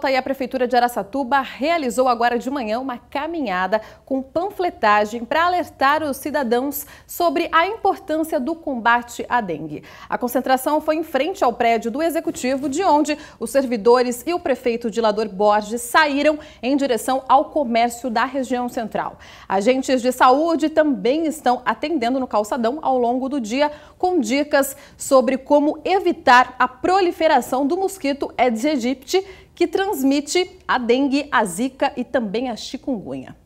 E tá a Prefeitura de Araçatuba realizou agora de manhã uma caminhada com panfletagem para alertar os cidadãos sobre a importância do combate à dengue. A concentração foi em frente ao prédio do Executivo, de onde os servidores e o prefeito de Lador Borges saíram em direção ao comércio da região central. Agentes de saúde também estão atendendo no calçadão ao longo do dia com dicas sobre como evitar a proliferação do mosquito Aedes aegypti, que transmite a dengue, a zika e também a chikungunya.